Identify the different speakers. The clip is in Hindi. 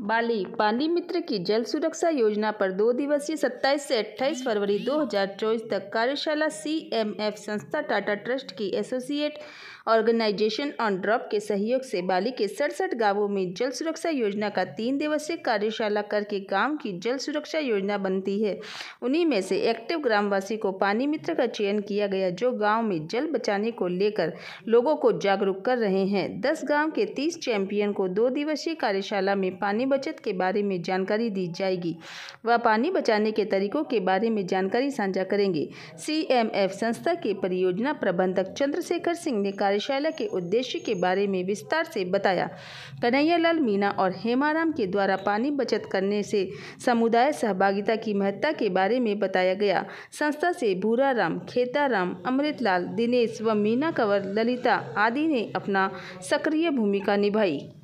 Speaker 1: बाली बाली मित्र की जल सुरक्षा योजना पर दो दिवसीय 27 से 28 फरवरी 2024 तक कार्यशाला सीएमएफ संस्था टाटा ट्रस्ट की एसोसिएट ऑर्गेनाइजेशन ऑन ड्रॉप के सहयोग से बाली के सड़सठ गांवों में जल सुरक्षा योजना का तीन दिवसीय कार्यशाला करके गांव की जल सुरक्षा योजना बनती है उन्हीं में से एक्टिव ग्रामवासी को पानी मित्र का चयन किया गया जो गाँव में जल बचाने को लेकर लोगों को जागरूक कर रहे हैं दस गाँव के तीस चैंपियन को दो दिवसीय कार्यशाला में पानी पानी बचत के बारे में जानकारी दी जाएगी व पानी बचाने के तरीकों के बारे में जानकारी साझा करेंगे सीएमएफ संस्था के परियोजना प्रबंधक चंद्रशेखर सिंह ने कार्यशाला के उद्देश्य के बारे में विस्तार से बताया कन्हैयालाल मीना और हेमाराम के द्वारा पानी बचत करने से समुदाय सहभागिता की महत्ता के बारे में बताया गया संस्था से भूरा राम खेताराम अमृतलाल दिनेश व मीना कंवर ललिता आदि ने अपना सक्रिय भूमिका निभाई